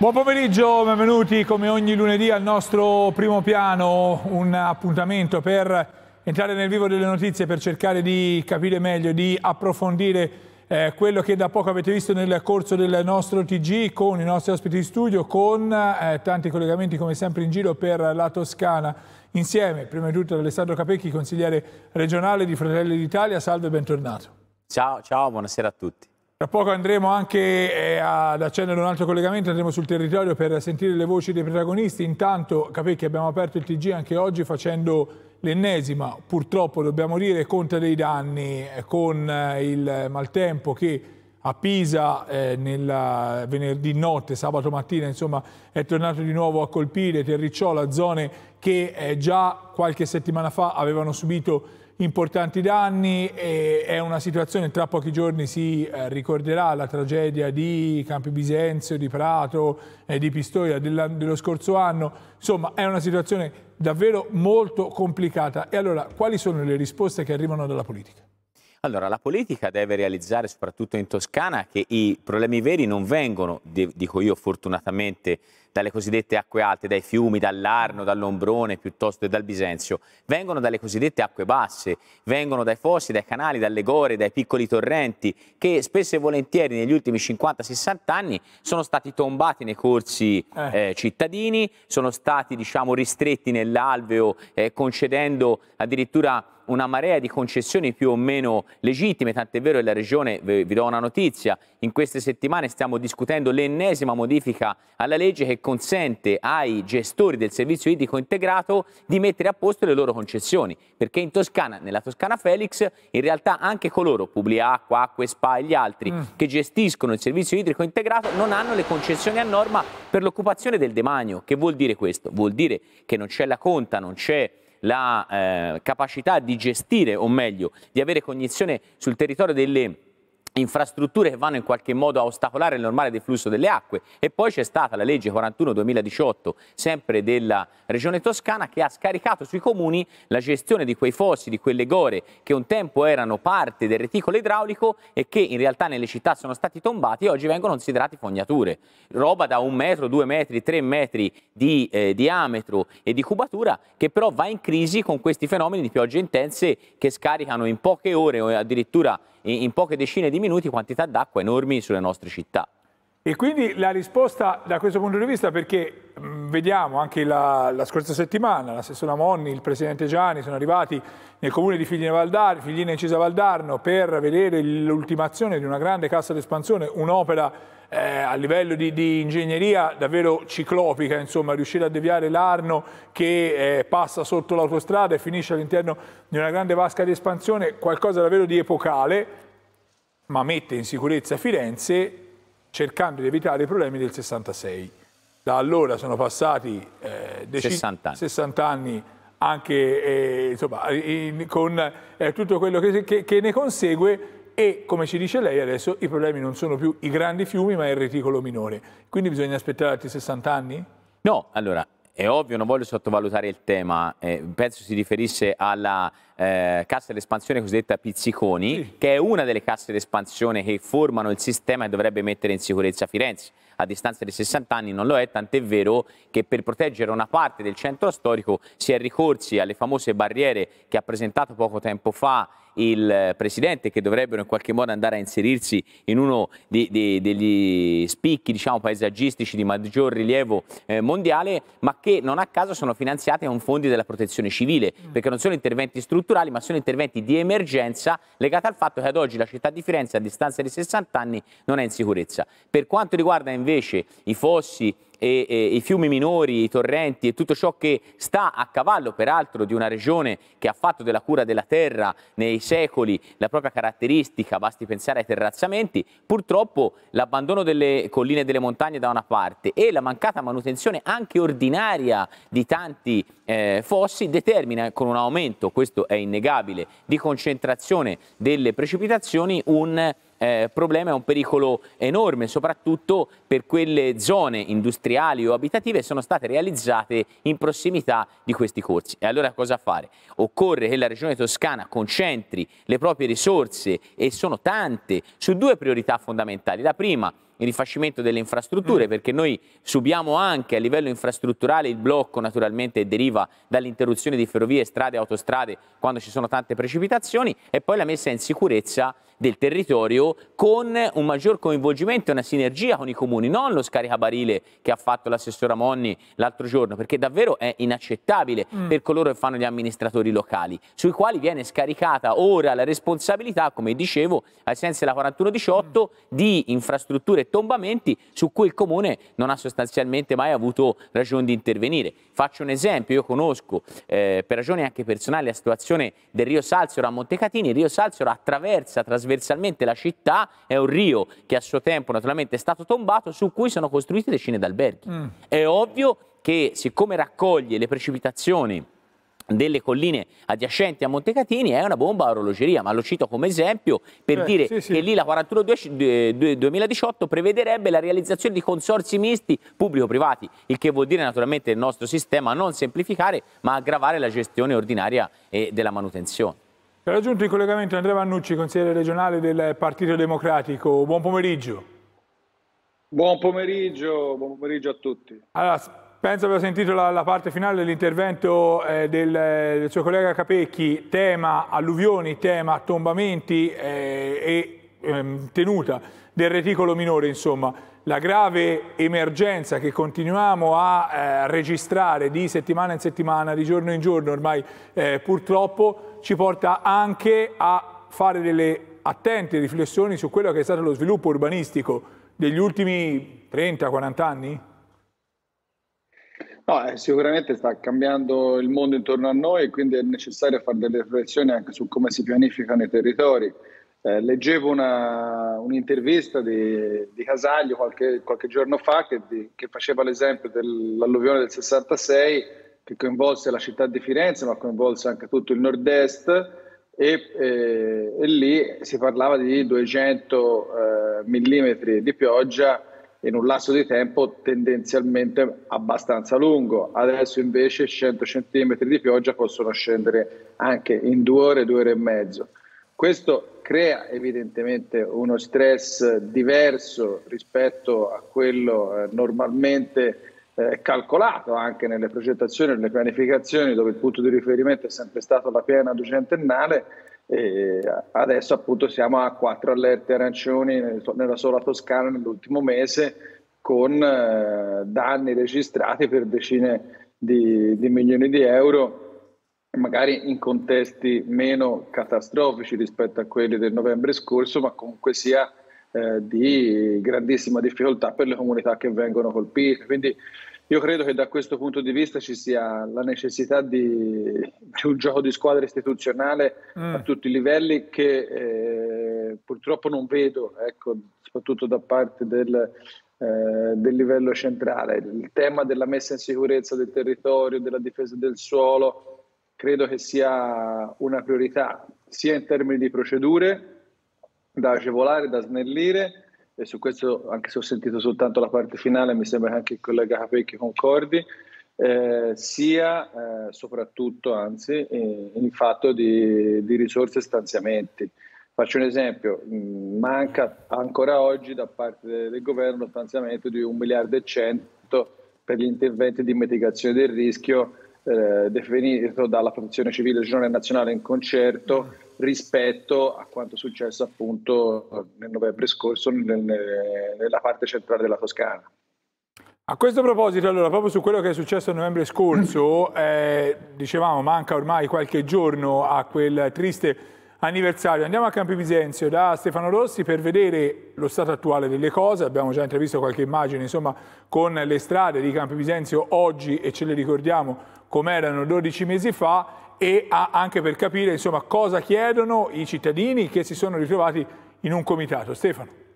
Buon pomeriggio, benvenuti come ogni lunedì al nostro primo piano, un appuntamento per entrare nel vivo delle notizie, per cercare di capire meglio, di approfondire eh, quello che da poco avete visto nel corso del nostro TG con i nostri ospiti di studio, con eh, tanti collegamenti come sempre in giro per la Toscana. Insieme, prima di tutto, ad Alessandro Capecchi, consigliere regionale di Fratelli d'Italia. Salve, bentornato. Ciao, ciao, buonasera a tutti. Tra poco andremo anche eh, ad accendere un altro collegamento, andremo sul territorio per sentire le voci dei protagonisti. Intanto, capì che abbiamo aperto il TG anche oggi facendo l'ennesima, purtroppo dobbiamo dire, conta dei danni eh, con eh, il maltempo che a Pisa eh, nel venerdì notte, sabato mattina, insomma, è tornato di nuovo a colpire Terricciola, zone che eh, già qualche settimana fa avevano subito importanti danni e è una situazione, tra pochi giorni si eh, ricorderà la tragedia di Campi Bisenzio, di Prato, eh, di Pistoia della, dello scorso anno, insomma è una situazione davvero molto complicata e allora quali sono le risposte che arrivano dalla politica? Allora, la politica deve realizzare, soprattutto in Toscana, che i problemi veri non vengono, dico io fortunatamente, dalle cosiddette acque alte, dai fiumi, dall'Arno, dall'Ombrone piuttosto che dal Bisenzio, vengono dalle cosiddette acque basse, vengono dai fossi, dai canali, dalle gore, dai piccoli torrenti che spesso e volentieri negli ultimi 50-60 anni sono stati tombati nei corsi eh. eh. cittadini, sono stati diciamo, ristretti nell'alveo eh, concedendo addirittura una marea di concessioni più o meno legittime, tant'è vero che la Regione, vi, do una notizia, in queste settimane stiamo discutendo l'ennesima modifica alla legge che consente ai gestori del servizio idrico integrato di mettere a posto le loro concessioni, perché in Toscana, nella Toscana Felix, in realtà anche coloro, Publia Acqua, Acque Spa e gli altri, mm. che gestiscono il servizio idrico integrato, non hanno le concessioni a norma per l'occupazione del demanio. Che vuol dire questo? Vuol dire che non c'è la conta, non c'è la eh, capacità di gestire, o meglio, di avere cognizione sul territorio delle infrastrutture che vanno in qualche modo a ostacolare il normale deflusso delle acque e poi c'è stata la legge 41-2018 sempre della regione toscana che ha scaricato sui comuni la gestione di quei fossi, di quelle gore che un tempo erano parte del reticolo idraulico e che in realtà nelle città sono stati tombati e oggi vengono considerati fognature, roba da un metro, due metri, tre metri di eh, diametro e di cubatura che però va in crisi con questi fenomeni di piogge intense che scaricano in poche ore o addirittura in poche decine di minuti quantità d'acqua enormi sulle nostre città. E quindi la risposta da questo punto di vista, perché mh, vediamo anche la, la, scorsa settimana, l'assessore Monni, il presidente Gianni sono arrivati nel comune di Figline, Valdar, Figline Cisa Valdarno per vedere l'ultimazione di una grande cassa d'espansione, un'opera eh, a livello di, di, ingegneria davvero ciclopica, insomma, riuscire a deviare l'arno che eh, passa sotto l'autostrada e finisce all'interno di una grande vasca di espansione, qualcosa davvero di epocale, ma mette in sicurezza Firenze cercando di evitare i problemi del 66. Da allora sono passati eh, 60 anni, 60 anni anche eh, insomma, in, con eh, tutto quello che, che, che ne consegue, e come ci dice lei adesso i problemi non sono più i grandi fiumi ma il reticolo minore. Quindi bisogna aspettare altri 60 anni? No, allora è ovvio, non voglio sottovalutare il tema, eh, penso si riferisse alla eh, cassa d'espansione cosiddetta Pizziconi, sì. che è una delle casse d'espansione che formano il sistema e dovrebbe mettere in sicurezza Firenze. A distanza di 60 anni non lo è, tant'è vero che per proteggere una parte del centro storico si è ricorsi alle famose barriere che ha presentato poco tempo fa il presidente che dovrebbero in qualche modo andare a inserirsi in uno di, di, degli spicchi diciamo, paesaggistici di maggior rilievo eh, mondiale, ma che non a caso sono finanziate con fondi della protezione civile, mm. perché non sono interventi strutturali, ma sono interventi di emergenza legati al fatto che ad oggi la città di Firenze, a distanza di 60 anni, non è in sicurezza. Per quanto riguarda invece i fossi e, e, i fiumi minori, i torrenti e tutto ciò che sta a cavallo peraltro di una regione che ha fatto della cura della terra nei secoli la propria caratteristica, basti pensare ai terrazzamenti, purtroppo l'abbandono delle colline e delle montagne da una parte e la mancata manutenzione anche ordinaria di tanti eh, fossi determina con un aumento, questo è innegabile, di concentrazione delle precipitazioni un eh, problema, è un pericolo enorme, soprattutto per quelle zone industriali o abitative che sono state realizzate in prossimità di questi corsi. E allora cosa fare? Occorre che la Regione Toscana concentri le proprie risorse, e sono tante, su due priorità fondamentali. La prima il rifacimento delle infrastrutture, mm. perché noi subiamo anche a livello infrastrutturale il blocco naturalmente deriva dall'interruzione di ferrovie, strade, autostrade quando ci sono tante precipitazioni e poi la messa in sicurezza del territorio con un maggior coinvolgimento e una sinergia con i comuni, non lo scaricabarile che ha fatto l'assessora Monni l'altro giorno, perché davvero è inaccettabile mm. per coloro che fanno gli amministratori locali, sui quali viene scaricata ora la responsabilità, come dicevo, ai sensi della 4118, mm. di infrastrutture e tombamenti su cui il comune non ha sostanzialmente mai avuto ragione di intervenire. Faccio un esempio, io conosco eh, per ragioni anche personali la situazione del Rio Salzero a Montecatini, il Rio Salzero attraversa trasversa trasversalmente la città, è un rio che a suo tempo naturalmente è stato tombato, su cui sono costruite decine d'alberghi. Mm. È ovvio che siccome raccoglie le precipitazioni delle colline adiacenti a Montecatini è una bomba a orologeria, ma lo cito come esempio per eh, dire sì, sì. che lì la 41-2018 prevederebbe la realizzazione di consorzi misti pubblico-privati, il che vuol dire naturalmente il nostro sistema non semplificare ma aggravare la gestione ordinaria e della manutenzione. È raggiunto in collegamento Andrea Vannucci, consigliere regionale del Partito Democratico. Buon pomeriggio. Buon pomeriggio, buon pomeriggio a tutti. Allora, penso abbia sentito la, la parte finale dell'intervento eh, del, del, suo collega Capecchi, tema alluvioni, tema tombamenti eh, e ehm, tenuta del reticolo minore, insomma. La grave emergenza che continuiamo a eh, registrare di settimana in settimana, di giorno in giorno ormai eh, purtroppo, ci porta anche a fare delle attente riflessioni su quello che è stato lo sviluppo urbanistico degli ultimi 30-40 anni? No, eh, sicuramente sta cambiando il mondo intorno a noi e quindi è necessario fare delle riflessioni anche su come si pianificano i territori. Eh, leggevo una, un'intervista di, di Casaglio qualche, qualche, giorno fa che, di, che faceva l'esempio dell'alluvione del 66 che coinvolse la città di Firenze, ma coinvolse anche tutto il nord-est e, eh, e lì si parlava di 200 eh, mm di pioggia in un lasso di tempo tendenzialmente abbastanza lungo. Adesso invece 100 cm di pioggia possono scendere anche in due ore, due ore e mezzo. Questo crea evidentemente uno stress diverso rispetto a quello eh, normalmente eh, calcolato anche nelle progettazioni, e nelle pianificazioni, dove il punto di riferimento è sempre stato la piena duecentennale, e adesso appunto siamo a quattro allerte arancioni nella sola Toscana nell'ultimo mese con eh, danni registrati per decine di, di milioni di euro magari in contesti meno catastrofici rispetto a quelli del novembre scorso, ma comunque sia eh, di grandissima difficoltà per le comunità che vengono colpite. Quindi io credo che da questo punto di vista ci sia la necessità di, di un gioco di squadra istituzionale mm. a tutti i livelli che eh, purtroppo non vedo, ecco, soprattutto da parte del, eh, del, livello centrale. Il tema della messa in sicurezza del territorio, della difesa del suolo, credo che sia una priorità, sia in termini di procedure da agevolare, da snellire, e su questo anche se ho sentito soltanto la parte finale, mi sembra che anche il collega Capecchi concordi, eh, sia eh, soprattutto anzi in, eh, in fatto di, di, risorse e stanziamenti. Faccio un esempio, mm, manca ancora oggi da parte del governo lo stanziamento di 1 miliardo e 100 per gli interventi di mitigazione del rischio eh, deferito dalla protezione civile il giorno nazionale in concerto rispetto a quanto successo appunto nel novembre scorso nel, nella parte centrale della Toscana. A questo proposito, allora, proprio su quello che è successo a novembre scorso, eh, dicevamo manca ormai qualche giorno a quel triste anniversario. Andiamo a Campi Campimisenzio da Stefano Rossi per vedere lo stato attuale delle cose. Abbiamo già intravisto qualche immagine insomma, con le strade di Campi Campimisenzio oggi e ce le ricordiamo come erano 12 mesi fa e a, anche per capire insomma, cosa chiedono i cittadini che si sono ritrovati in un comitato. Stefano.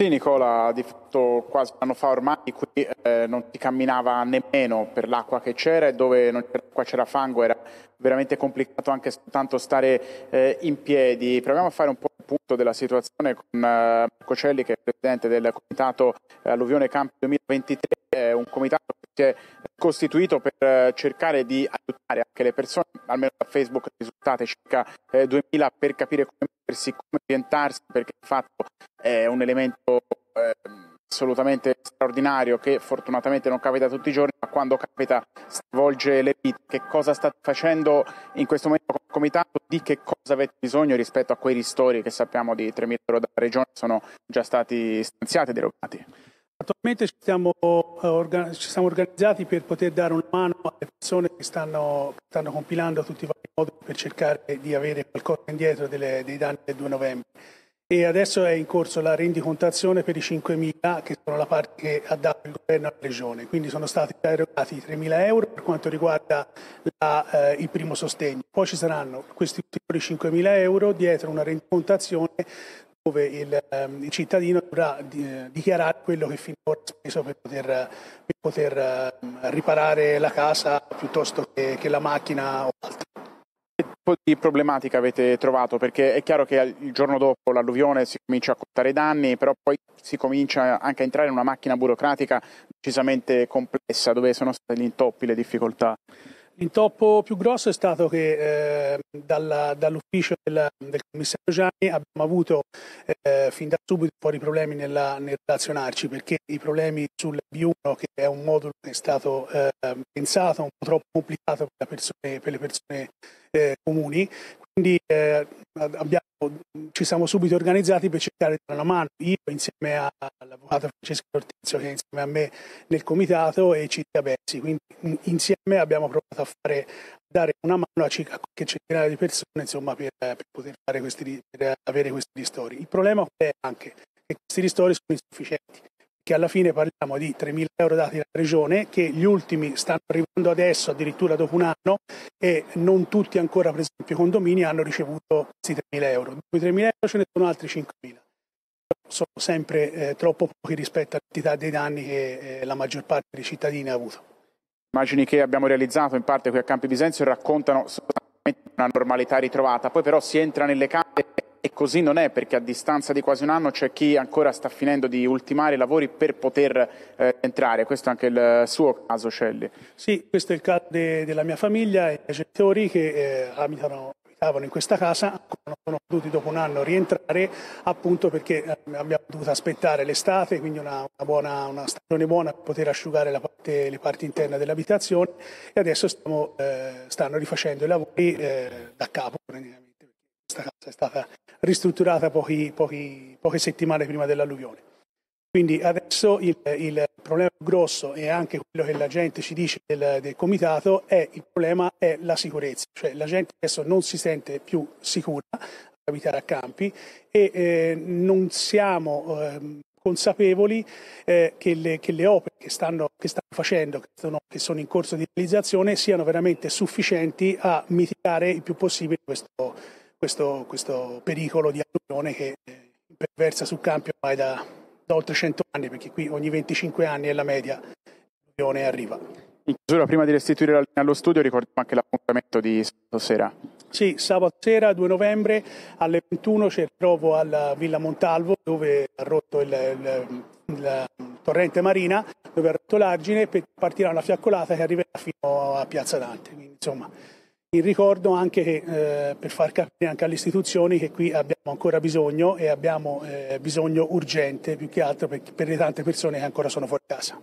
Sì Nicola, di fatto quasi un anno fa ormai qui eh, non si camminava nemmeno per l'acqua che c'era e dove non c'era acqua c'era fango, era veramente complicato anche soltanto stare eh, in piedi. Proviamo a fare un po' il punto della situazione con eh, Marco Celli che è presidente del comitato eh, Alluvione Campi 2023, eh, un comitato che si è costituito per eh, cercare di aiutare anche le persone, almeno da Facebook risultate circa eh, 2000 per capire come mettersi, come orientarsi, perché di fatto è un elemento eh, assolutamente straordinario che fortunatamente non capita tutti i giorni, ma quando capita stravolge le vite. Che cosa state facendo in questo momento come comitato? Di che cosa avete bisogno rispetto a quei ristori che sappiamo di 3.000 euro dalla regione sono già stati stanziati e derogati? Attualmente ci siamo, eh, ci siamo, organizzati per poter dare una mano alle persone che stanno, stanno compilando tutti i vari modi per cercare di avere qualcosa indietro delle, dei danni del 2 novembre. E adesso è in corso la rendicontazione per i 5.000 che sono la parte che ha dato il governo alla regione, quindi sono stati erogati 3.000 euro per quanto riguarda la, eh, il primo sostegno. Poi ci saranno questi ulteriori 5.000 euro dietro una rendicontazione dove il, ehm, il cittadino dovrà di, eh, dichiarare quello che finora ha speso per poter, per poter ehm, riparare la casa piuttosto che, che la macchina o altro di problematica avete trovato? Perché è chiaro che il giorno dopo l'alluvione si comincia a contare danni, però poi si comincia anche a entrare in una macchina burocratica decisamente complessa, dove sono stati gli intoppi, le difficoltà. L'intoppo più grosso è stato che eh, dalla, dall'ufficio della, del commissario Gianni abbiamo avuto eh, fin da subito fuori problemi nella, nel relazionarci perché i problemi sul B1 che è un modulo che è stato eh, pensato un po' troppo complicato per, persone, per le persone eh, comuni quindi eh, abbiamo, ci siamo subito organizzati per cercare di dare una mano, io insieme all'avvocato Francesco Ortizio che è insieme a me nel comitato e Cinzia Bessi, quindi insieme abbiamo provato a, fare, dare una mano a circa qualche centinaia di persone insomma, per, per, poter fare questi, per avere questi ristori. Il problema è anche che questi ristori sono insufficienti che alla fine parliamo di 3.000 euro dati alla Regione, che gli ultimi stanno arrivando adesso, addirittura dopo un anno, e non tutti ancora, per esempio, i condomini hanno ricevuto questi 3.000 euro. Dopo i 3.000 euro ce ne sono altri 5.000. Sono sempre eh, troppo pochi rispetto all'entità dei danni che eh, la maggior parte dei cittadini ha avuto. Immagini che abbiamo realizzato in parte qui a Campi Bisenzio raccontano una normalità ritrovata, poi però si entra nelle camere e così non è perché a distanza di quasi un anno c'è chi ancora sta finendo di ultimare i lavori per poter eh, entrare. Questo è anche il suo caso, Celli. Sì, questo è il caso de- della mia famiglia e dei genitori che eh, abitano abitavano in questa casa ancora non sono potuti dopo un anno rientrare appunto perché eh, abbiamo dovuto aspettare l'estate, quindi una, una, buona, una stagione buona per poter asciugare parte, le parti interne dell'abitazione e adesso stiamo, eh, stanno rifacendo i lavori eh, da capo. Praticamente questa casa è stata ristrutturata pochi, pochi, poche settimane prima dell'alluvione. Quindi adesso il, il, problema grosso e anche quello che la gente ci dice del, del, comitato è il problema è la sicurezza, cioè la gente adesso non si sente più sicura ad abitare a campi e eh, non siamo eh, consapevoli eh, che, le, che, le, opere che stanno, che stanno facendo, che sono, che sono, in corso di realizzazione, siano veramente sufficienti a mitigare il più possibile questo, questo, questo pericolo di alluvione che perversa sul Campio ormai da, da oltre 100 anni, perché qui ogni 25 anni è la media l'alluvione arriva. In chiusura, prima di restituire la linea allo studio, ricordiamo anche l'appuntamento di sabato sera. Sì, sabato sera 2 novembre alle 21 ci trovo alla Villa Montalvo dove ha rotto il, il, il, torrente Marina, dove ha rotto l'argine, e partirà una fiaccolata che arriverà fino a Piazza Dante. Quindi, insomma, Ricordo anche eh, per far capire anche alle istituzioni che qui abbiamo ancora bisogno e abbiamo eh, bisogno urgente più che altro per, per le tante persone che ancora sono fuori casa.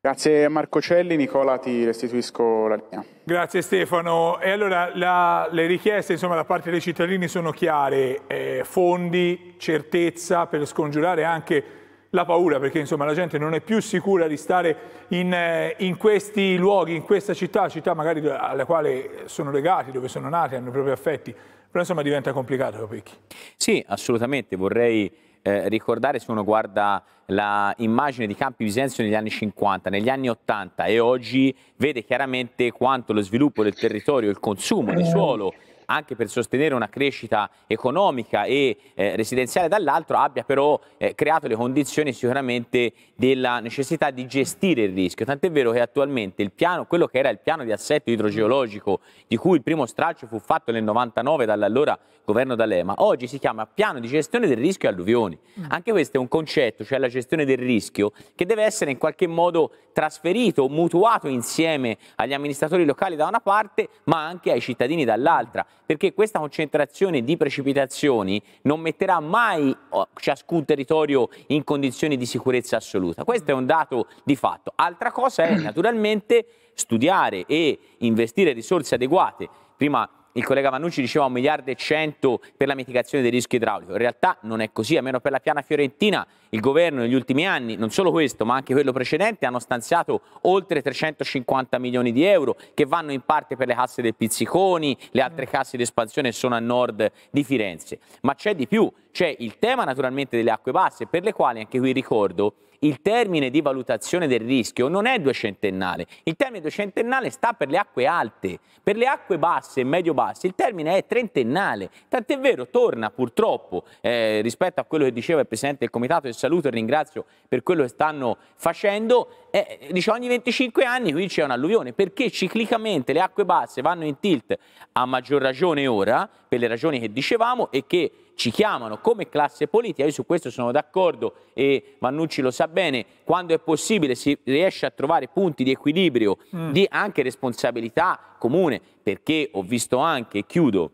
Grazie Marco Celli, Nicola ti restituisco la linea. Grazie Stefano. E allora la, le richieste insomma, da parte dei cittadini sono chiare, eh, fondi, certezza per scongiurare anche la paura perché insomma la gente non è più sicura di stare in, eh, in, questi luoghi, in questa città, città magari alla quale sono legati, dove sono nati, hanno i propri affetti, però insomma diventa complicato Picchi. Sì, assolutamente, vorrei eh, ricordare se uno guarda l'immagine di Campi Bisenzio negli anni 50, negli anni 80 e oggi vede chiaramente quanto lo sviluppo del territorio, il consumo di eh. suolo anche per sostenere una crescita economica e eh, residenziale dall'altro abbia però eh, creato le condizioni sicuramente della necessità di gestire il rischio. Tant'è vero che attualmente il piano, quello che era il piano di assetto idrogeologico di cui il primo straccio fu fatto nel 99 dall'allora governo D'Alema, oggi si chiama piano di gestione del rischio alluvioni. Mm. Anche questo è un concetto, cioè la gestione del rischio, che deve essere in qualche modo trasferito, mutuato insieme agli amministratori locali da una parte, ma anche ai cittadini dall'altra perché questa concentrazione di precipitazioni non metterà mai oh, ciascun territorio in condizioni di sicurezza assoluta. Questo è un dato di fatto. Altra cosa è naturalmente studiare e investire risorse adeguate. Prima il collega Vannucci diceva un miliardo e cento per la mitigazione del rischio idraulico. In realtà non è così, almeno per la piana fiorentina il governo negli ultimi anni, non solo questo ma anche quello precedente, hanno stanziato oltre 350 milioni di euro che vanno in parte per le casse del Pizziconi, le altre mm. casse di espansione sono a nord di Firenze. Ma c'è di più, c'è il tema naturalmente delle acque basse per le quali anche qui ricordo il termine di valutazione del rischio non è duecentennale, il termine duecentennale sta per le acque alte, per le acque basse e medio-basse il termine è trentennale, tant'è vero torna purtroppo eh, rispetto a quello che diceva il Presidente del Comitato e saluto e ringrazio per quello che stanno facendo, eh, dice ogni 25 anni qui c'è un'alluvione perché ciclicamente le acque basse vanno in tilt a maggior ragione ora per le ragioni che dicevamo e che ci chiamano come classe politica, io su questo sono d'accordo e Vannucci lo sa bene, quando è possibile si riesce a trovare punti di equilibrio, mm. di anche responsabilità comune, perché ho visto anche, e chiudo,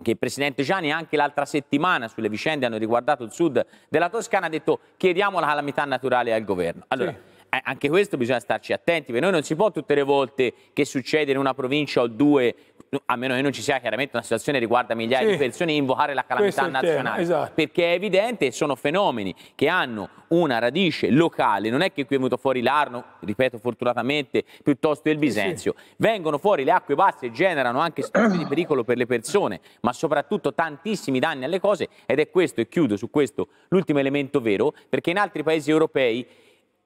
che il presidente Gianni anche l'altra settimana sulle vicende hanno riguardato il sud della Toscana ha detto chiediamo la calamità naturale al governo. Allora, sì. anche questo bisogna starci attenti, perché noi non si può tutte le volte che succede in una provincia o due a meno che non ci sia chiaramente una situazione che riguarda migliaia sì. di persone, invocare la calamità nazionale. Esatto. Perché è evidente che sono fenomeni che hanno una radice locale, non è che qui è venuto fuori l'Arno, ripeto fortunatamente, piuttosto il Bisenzio. Sì. Vengono fuori le acque basse e generano anche situazioni di pericolo per le persone, ma soprattutto tantissimi danni alle cose ed è questo, e chiudo su questo, l'ultimo elemento vero, perché in altri paesi europei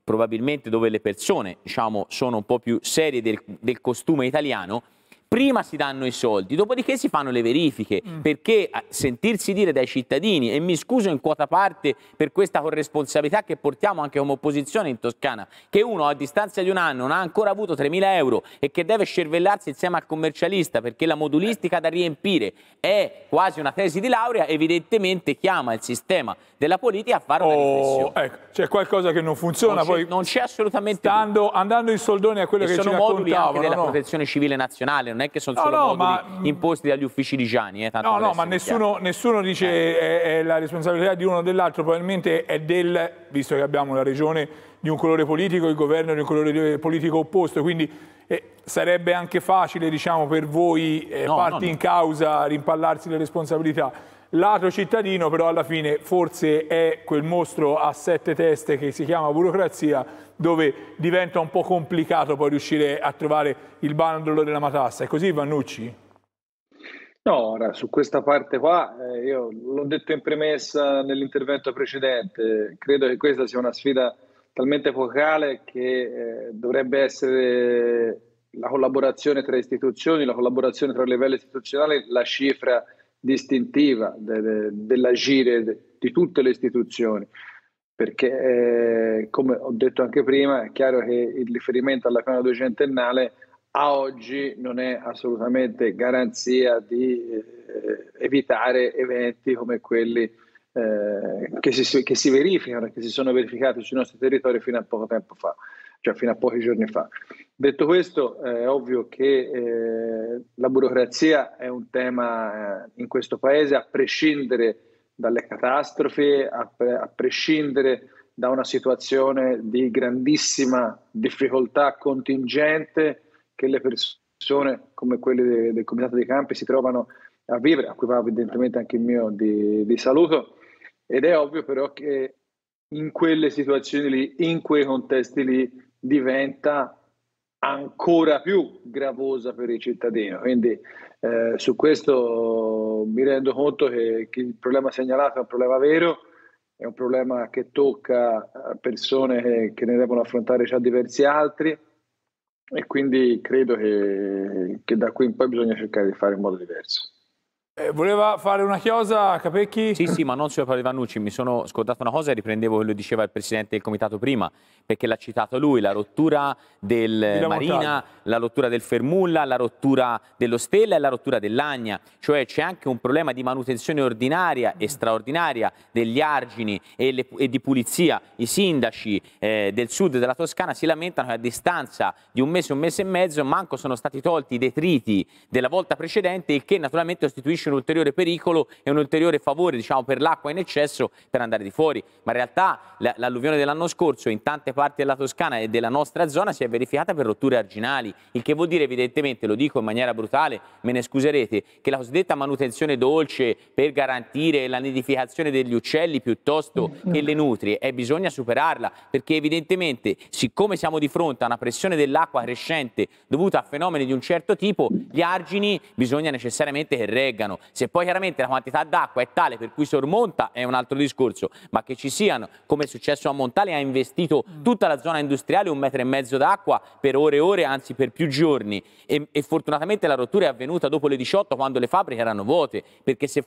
probabilmente dove le persone diciamo, sono un po' più serie del, del costume italiano, prima si danno i soldi, dopodiché si fanno le verifiche, mm. perché sentirsi dire dai cittadini, e mi scuso in quota parte per questa corresponsabilità che portiamo anche come opposizione in Toscana, che uno a distanza di un anno non ha ancora avuto 3.000 euro e che deve scervellarsi insieme al commercialista perché la modulistica da riempire è quasi una tesi di laurea, evidentemente chiama il sistema della politica a fare una oh, riflessione. Ecco, c'è qualcosa che non funziona. Non c'è assolutamente... Stando, andando in soldoni a quello e che ci raccontavano. sono moduli anche della no? protezione civile nazionale, non è che sono no, solo no, ma... imposti dagli uffici di Gianni. Eh, no, no, ma nessuno, nessuno, dice che eh. è la responsabilità di uno o dell'altro, probabilmente è del, visto che abbiamo la regione di un colore politico, il governo di un colore politico opposto, quindi eh, sarebbe anche facile diciamo, per voi eh, no, parti no, no. in causa rimpallarsi le responsabilità. Lato cittadino però alla fine forse è quel mostro a sette teste che si chiama burocrazia dove diventa un po' complicato poi riuscire a trovare il bandolo della matassa. È così Vannucci? No, ora, su questa parte qua, eh, io l'ho detto in premessa nell'intervento precedente, credo che questa sia una sfida talmente focale che eh, dovrebbe essere la collaborazione tra istituzioni, la collaborazione tra livelli istituzionali, la cifra distintiva de, de, dell'agire de, di tutte le istituzioni, perché eh, come ho detto anche prima, è chiaro che il riferimento alla piano duecentennale a oggi non è assolutamente garanzia di eh, evitare eventi come quelli eh, che, si, che si verificano, che si sono verificati sui nostri territori fino a poco tempo fa, cioè fino a pochi giorni fa. Detto questo, eh, è ovvio che eh, la burocrazia è un tema eh, in questo Paese, a prescindere dalle catastrofi, a, a prescindere da una situazione di grandissima difficoltà contingente che le persone come quelle de- del Comitato dei Campi si trovano a vivere, a cui va evidentemente anche il mio di, di saluto. Ed è ovvio però che in quelle situazioni lì, in quei contesti lì, diventa ancora più gravosa per il cittadino. Quindi eh, su questo mi rendo conto che, che, il problema segnalato è un problema vero, è un problema che tocca eh, persone che, che ne devono affrontare già diversi altri e quindi credo che, che da qui in poi bisogna cercare di fare in modo diverso. Eh, voleva fare una chiosa, Capecchi? Sì, sì, ma non sulla Palevanucci. Mi sono scordato una cosa e riprendevo quello che diceva il presidente del comitato prima, perché l'ha citato lui, la rottura del la Marina, montata. la rottura del Fermulla, la rottura dello Stella e la rottura dell'Agna. Cioè c'è anche un problema di manutenzione ordinaria e straordinaria degli argini e, le, e di pulizia. I sindaci eh, del sud della Toscana si lamentano che a distanza di un mese, un mese e mezzo, manco sono stati tolti i detriti della volta precedente, il che naturalmente costituisce costituisce un ulteriore pericolo e un ulteriore favore diciamo, per l'acqua in eccesso per andare di fuori. Ma in realtà l'alluvione dell'anno scorso in tante parti della Toscana e della nostra zona si è verificata per rotture arginali, il che vuol dire evidentemente, lo dico in maniera brutale, me ne scuserete, che la cosiddetta manutenzione dolce per garantire la nidificazione degli uccelli piuttosto mm, che le nutrie e eh, bisogna superarla perché evidentemente siccome siamo di fronte a una pressione dell'acqua crescente dovuta a fenomeni di un certo tipo, gli argini bisogna necessariamente che reggano siano. Se poi chiaramente la quantità d'acqua è tale per cui sormonta è un altro discorso, ma che ci siano, come è successo a Montale, ha investito mm. tutta la zona industriale un metro e mezzo d'acqua per ore e ore, anzi per più giorni. E, e, fortunatamente la rottura è avvenuta dopo le 18 quando le fabbriche erano vuote, perché se,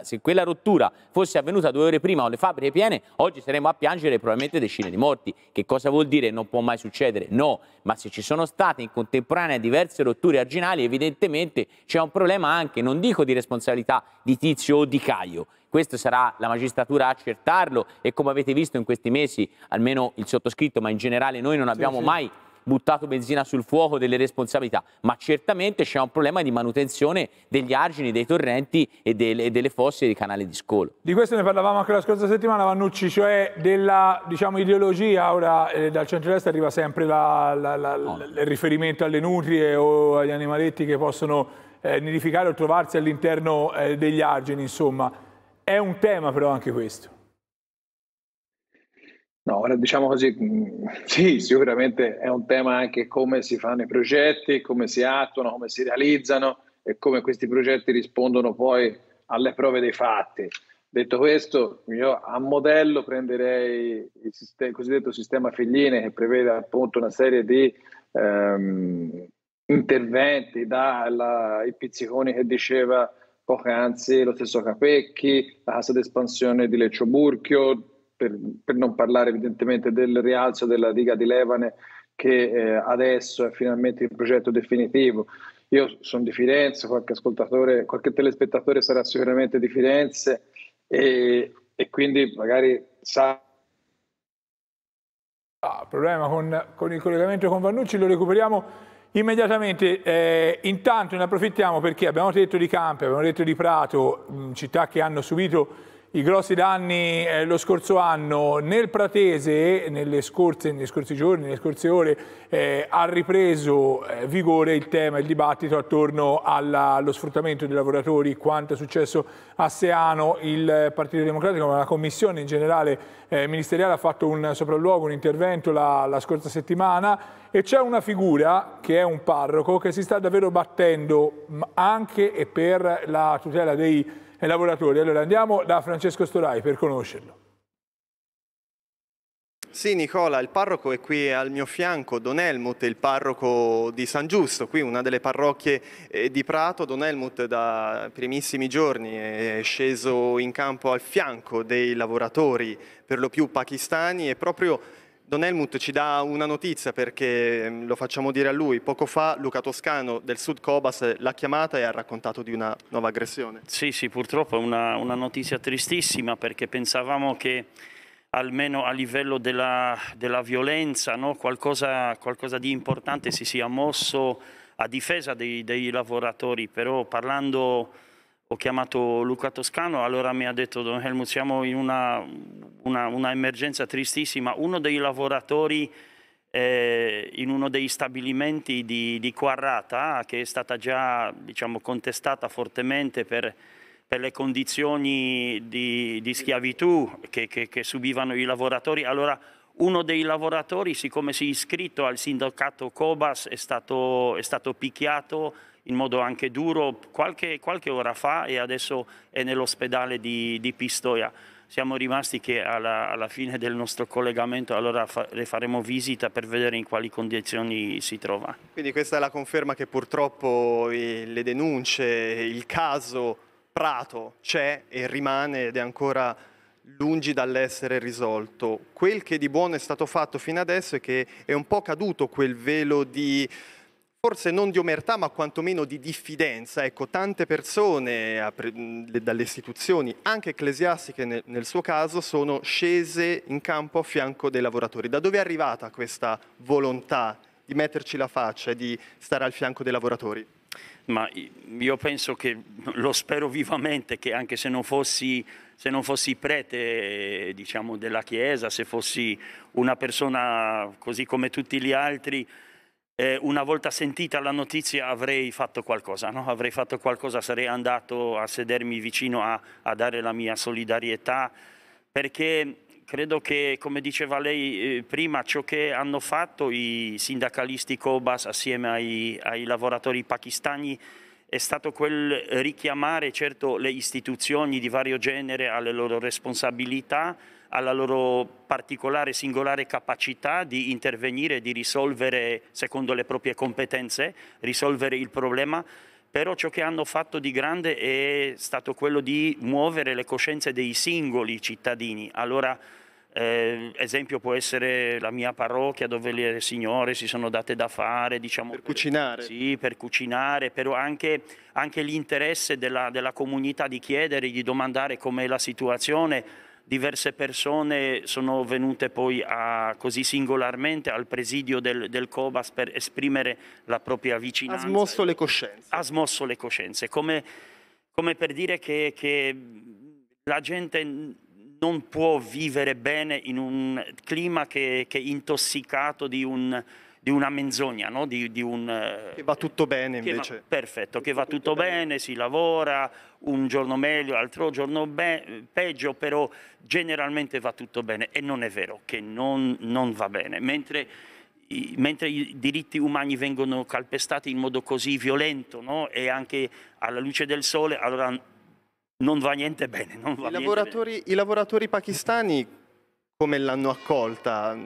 se quella rottura fosse avvenuta due ore prima o le fabbriche piene, oggi saremmo a piangere probabilmente decine di morti. Che cosa vuol dire? Non può mai succedere? No, ma se ci sono state in contemporanea diverse rotture arginali, evidentemente c'è un problema anche, non dico di di responsabilità di Tizio o di Caio. Questo sarà la magistratura a accertarlo e come avete visto in questi mesi, almeno il sottoscritto, ma in generale noi non abbiamo sì, sì. mai buttato benzina sul fuoco delle responsabilità, ma certamente c'è un problema di manutenzione degli argini, dei torrenti e delle, delle fosse e dei canali di scolo. Di questo ne parlavamo anche la scorsa settimana, Vannucci, cioè della diciamo, ideologia, ora eh, dal centro est arriva sempre la, la, la, no. Oh. il riferimento alle nutrie o agli animaletti che possono eh, nidificare o trovarsi all'interno eh, degli argini, insomma. È un tema però anche questo. No, ora diciamo così, mm, sì, sicuramente è un tema anche come si fanno i progetti, come si attuano, come si realizzano e come questi progetti rispondono poi alle prove dei fatti. Detto questo, io a modello prenderei il, sistema, il cosiddetto sistema Figline che prevede appunto una serie di ehm, interventi dai pizziconi che diceva poc'anzi lo stesso Capecchi, la casa d'espansione di Leccio Burchio, per, per non parlare evidentemente del rialzo della diga di Levane che eh, adesso è finalmente il progetto definitivo. Io sono di Firenze, qualche ascoltatore, qualche telespettatore sarà sicuramente di Firenze e, e quindi magari sa Ah, problema con, con, il collegamento con Vannucci, lo recuperiamo immediatamente. Eh, intanto ne approfittiamo perché abbiamo detto di Campi, abbiamo detto di Prato, città che hanno subito i grossi danni eh, lo scorso anno nel Pratese, nelle scorse, negli scorsi giorni, nelle scorse ore, eh, ha ripreso eh, vigore il tema, il dibattito attorno alla, allo sfruttamento dei lavoratori, quanto è successo a Seano. Il Partito Democratico, ma la Commissione in generale eh, ministeriale ha fatto un sopralluogo, un intervento la, la scorsa settimana e c'è una figura che è un parroco che si sta davvero battendo anche e per la tutela dei e lavoratori. Allora andiamo da Francesco Storai per conoscerlo. Sì Nicola, il parroco è qui al mio fianco, Don Helmut, il parroco di San Giusto, qui una delle parrocchie eh, di Prato. Don Helmut da primissimi giorni è sceso in campo al fianco dei lavoratori, per lo più pakistani, e proprio Don Helmut ci dà una notizia perché mm, lo facciamo dire a lui. Poco fa Luca Toscano del Sud Cobas l'ha chiamata e ha raccontato di una nuova aggressione. Sì, sì, purtroppo è una, una notizia tristissima perché pensavamo che almeno a livello della, della violenza no? qualcosa, qualcosa, di importante si sia mosso a difesa dei, dei lavoratori, però parlando ho chiamato Luca Toscano, allora mi ha detto Don Helmut siamo in una, una, una emergenza tristissima, uno dei lavoratori eh, in uno dei stabilimenti di, di Quarrata che è stata già diciamo, contestata fortemente per, per, le condizioni di, di schiavitù che, che, che, subivano i lavoratori, allora uno dei lavoratori siccome si è iscritto al sindacato Cobas è stato, è stato picchiato in modo anche duro qualche, qualche ora fa e adesso è nell'ospedale di, di Pistoia siamo rimasti che alla, alla, fine del nostro collegamento allora fa, le faremo visita per vedere in quali condizioni si trova. Quindi questa è la conferma che purtroppo eh, le denunce, il caso Prato c'è e rimane ed è ancora lungi dall'essere risolto. Quel che di buono è stato fatto fino adesso è che è un po' caduto quel velo di forse non di omertà ma quantomeno di diffidenza. Ecco, tante persone dalle istituzioni, anche ecclesiastiche nel suo caso, sono scese in campo a fianco dei lavoratori. Da dove è arrivata questa volontà di metterci la faccia e di stare al fianco dei lavoratori? Ma io penso che lo spero vivamente che anche se non fossi, se non fossi prete eh, diciamo, della Chiesa, se fossi una persona così come tutti gli altri, eh, una volta sentita la notizia avrei fatto qualcosa, no? avrei fatto qualcosa, sarei andato a sedermi vicino a, a dare la mia solidarietà, perché credo che, come diceva lei eh, prima, ciò che hanno fatto i sindacalisti Cobas assieme ai, ai lavoratori pakistani è stato quel richiamare certo le istituzioni di vario genere alle loro responsabilità, alla loro particolare singolare capacità di intervenire, di risolvere secondo le proprie competenze, risolvere il problema però ciò che hanno fatto di grande è stato quello di muovere le coscienze dei singoli cittadini. Allora, eh, esempio può essere la mia parrocchia dove le signore si sono date da fare, diciamo, per cucinare. sì, per cucinare, però anche, anche l'interesse della, della comunità di chiedere, di domandare com'è la situazione diverse persone sono venute poi a, così singolarmente al presidio del, del, COBAS per esprimere la propria vicinanza. Ha smosso le coscienze. Ha smosso le coscienze, come, come per dire che, che la gente non può vivere bene in un clima che, che è intossicato di, un, di una menzogna, no? di, di un, che va tutto bene invece. Che va, perfetto, tutto, che va tutto, tutto bene, bene, si lavora, un giorno meglio, l'altro giorno be- peggio, però generalmente va tutto bene e non è vero che non, non va bene. Mentre i, mentre i diritti umani vengono calpestati in modo così violento no? e anche alla luce del sole, allora non va niente bene. Va I, niente lavoratori, bene. I lavoratori pakistani come l'hanno accolta?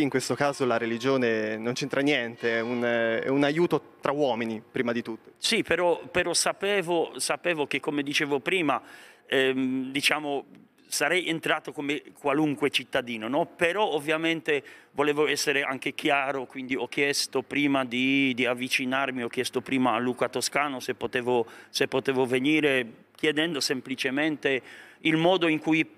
in questo caso la religione non c'entra niente, è un, è un, aiuto tra uomini prima di tutto. Sì, però, però sapevo, sapevo, che come dicevo prima, ehm, diciamo, sarei entrato come qualunque cittadino, no? però ovviamente volevo essere anche chiaro, quindi ho chiesto prima di, di avvicinarmi, ho chiesto prima a Luca Toscano se potevo, se potevo venire, chiedendo semplicemente il modo in cui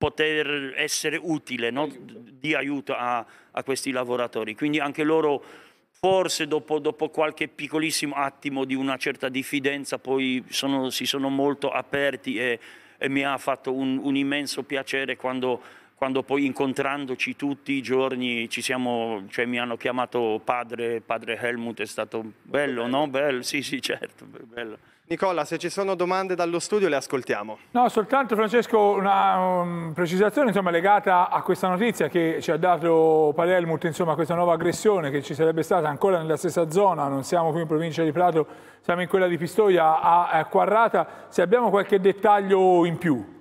poter essere utile, no? di aiuto a, a, questi lavoratori. Quindi anche loro forse dopo, dopo, qualche piccolissimo attimo di una certa diffidenza poi sono, si sono molto aperti e, e mi ha fatto un, un immenso piacere quando quando poi incontrandoci tutti i giorni ci siamo, cioè mi hanno chiamato padre, padre Helmut, è stato bello, bello. no? Bello, sì, sì, certo, bello. Nicola, se ci sono domande dallo studio le ascoltiamo. No, soltanto Francesco una um, precisazione insomma, legata a questa notizia che ci ha dato Palermut, insomma questa nuova aggressione che ci sarebbe stata ancora nella stessa zona, non siamo qui in provincia di Prato, siamo in quella di Pistoia a, a Quarrata, se abbiamo qualche dettaglio in più.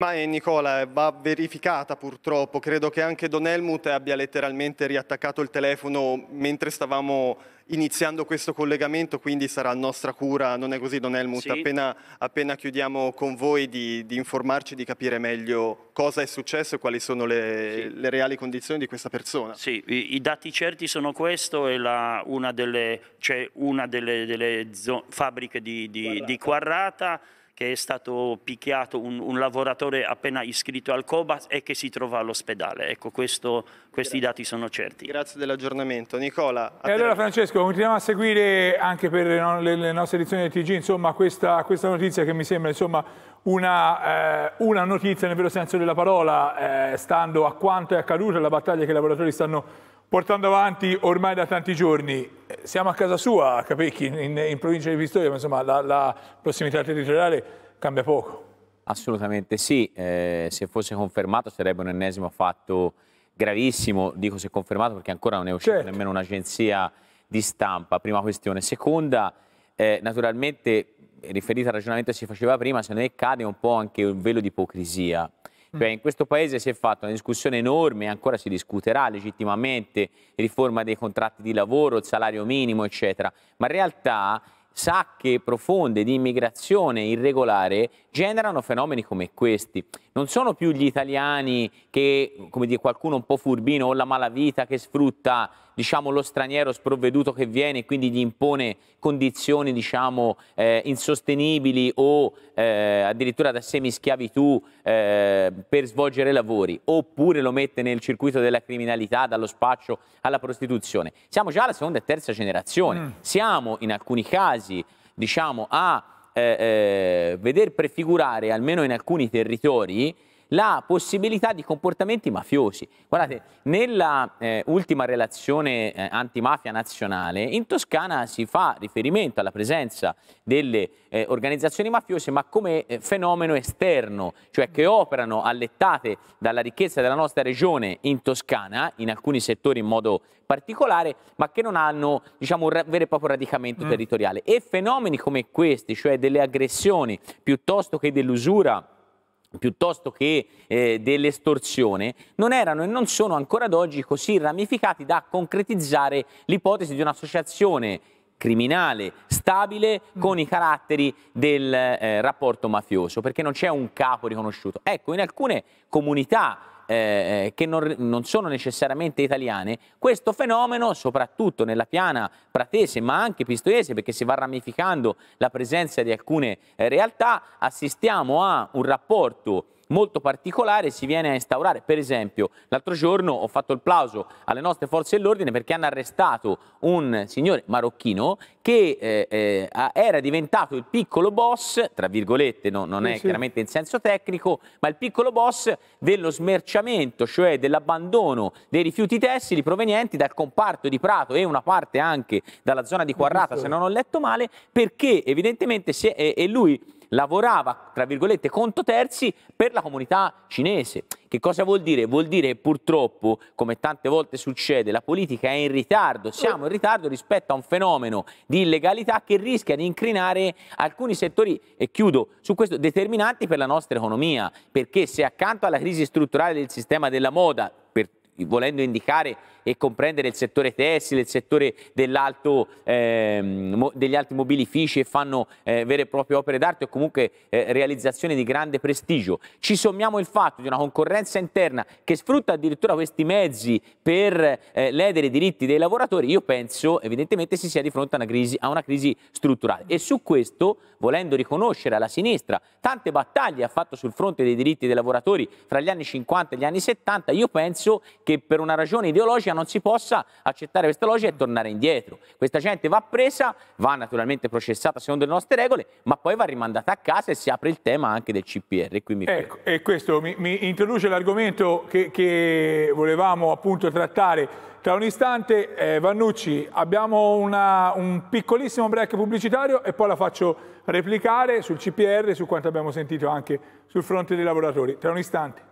Ma è eh, Nicola, eh, va verificata purtroppo, credo che anche Don Helmut abbia letteralmente riattaccato il telefono mentre stavamo iniziando questo collegamento, quindi sarà nostra cura, non è così Don Helmut, sì. appena, appena, chiudiamo con voi di, di, informarci, di capire meglio cosa è successo e quali sono le, sì. le reali condizioni di questa persona. Sì, i, i dati certi sono questo e la, una delle, cioè una delle, delle fabbriche di, di, Quarrata. di Quarrata che è stato picchiato un, un lavoratore appena iscritto al COBAS e che si trova all'ospedale. Ecco, questo, questi dati sono certi. Grazie dell'aggiornamento. Nicola. E allora Francesco, continuiamo a seguire anche per le, le nostre edizioni del TG insomma, questa, questa, notizia che mi sembra insomma, una, eh, una, notizia nel vero senso della parola, eh, stando a quanto è accaduto e alla battaglia che i lavoratori stanno portando avanti ormai da tanti giorni. Siamo a casa sua, a Capecchi, in, in provincia di Pistoia, ma insomma la, la prossimità territoriale cambia poco. Assolutamente sì, eh, se fosse confermato sarebbe un ennesimo fatto gravissimo, dico se confermato perché ancora non è uscita certo. nemmeno un'agenzia di stampa, prima questione. Seconda, eh, naturalmente riferita al ragionamento che si faceva prima, se non è cade un po' anche un velo di ipocrisia cioè, mm. in questo paese si è fatta una discussione enorme, ancora si discuterà legittimamente, riforma dei contratti di lavoro, il salario minimo, eccetera, ma in realtà sacche profonde di immigrazione irregolare generano fenomeni come questi. Non sono più gli italiani che, come dire, qualcuno un po' furbino o oh, la malavita che sfrutta diciamo, lo straniero sprovveduto che viene e quindi gli impone condizioni diciamo, eh, insostenibili o eh, addirittura da semischiavitù eh, per svolgere lavori, oppure lo mette nel circuito della criminalità, dallo spaccio alla prostituzione. Siamo già alla seconda e terza generazione, mm. siamo in alcuni casi diciamo, a eh, eh, veder prefigurare, almeno in alcuni territori, la possibilità di comportamenti mafiosi. Guardate, nella eh, ultima relazione eh, antimafia nazionale in Toscana si fa riferimento alla presenza delle eh, organizzazioni mafiose ma come eh, fenomeno esterno, cioè che operano allettate dalla ricchezza della nostra regione in Toscana, in alcuni settori in modo particolare, ma che non hanno diciamo, un vero e proprio radicamento mm. territoriale. E fenomeni come questi, cioè delle aggressioni piuttosto che dell'usura piuttosto che eh, dell'estorsione, non erano e non sono ancora ad oggi così ramificati da concretizzare l'ipotesi di un'associazione criminale stabile mm. con i caratteri del eh, rapporto mafioso, perché non c'è un capo riconosciuto. Ecco, in alcune comunità eh, eh, che non, non, sono necessariamente italiane, questo fenomeno, soprattutto nella piana pratese ma anche pistoiese, perché si va ramificando la presenza di alcune eh, realtà, assistiamo a un rapporto molto particolare si viene a instaurare. Per esempio, l'altro giorno ho fatto il plauso alle nostre forze dell'ordine perché hanno arrestato un signore marocchino che eh, eh, era diventato il piccolo boss, tra virgolette, no, non sì, è sì. chiaramente in senso tecnico, ma il piccolo boss dello smerciamento, cioè dell'abbandono dei rifiuti tessili provenienti dal comparto di Prato e una parte anche dalla zona di Quarrata, se non ho letto male, perché evidentemente è, e lui lavorava, tra virgolette, conto terzi per la comunità cinese. Che cosa vuol dire? Vuol dire che purtroppo, come tante volte succede, la politica è in ritardo, siamo in ritardo rispetto a un fenomeno di illegalità che rischia di incrinare alcuni settori, e chiudo su questo, determinanti per la nostra economia, perché se accanto alla crisi strutturale del sistema della moda, per volendo indicare e comprendere il settore tessile, il settore ehm, degli alti mobilifici che fanno eh, vere e proprie opere d'arte o comunque eh, realizzazioni di grande prestigio. Ci sommiamo il fatto di una concorrenza interna che sfrutta addirittura questi mezzi per eh, ledere i diritti dei lavoratori, io penso evidentemente si sia di fronte a una crisi, a una crisi strutturale e su questo, volendo riconoscere alla sinistra tante battaglie ha fatto sul fronte dei diritti dei lavoratori fra gli anni 50 e gli anni 70, io penso che per una ragione ideologica non si possa accettare questa logica e tornare indietro. Questa gente va presa, va naturalmente processata secondo le nostre regole, ma poi va rimandata a casa e si apre il tema anche del CPR. ecco, e questo mi, mi introduce l'argomento che, che volevamo appunto trattare. Tra un istante, eh, Vannucci, abbiamo una, un piccolissimo break pubblicitario e poi la faccio replicare sul CPR, su quanto abbiamo sentito anche sul fronte dei lavoratori. Tra un istante.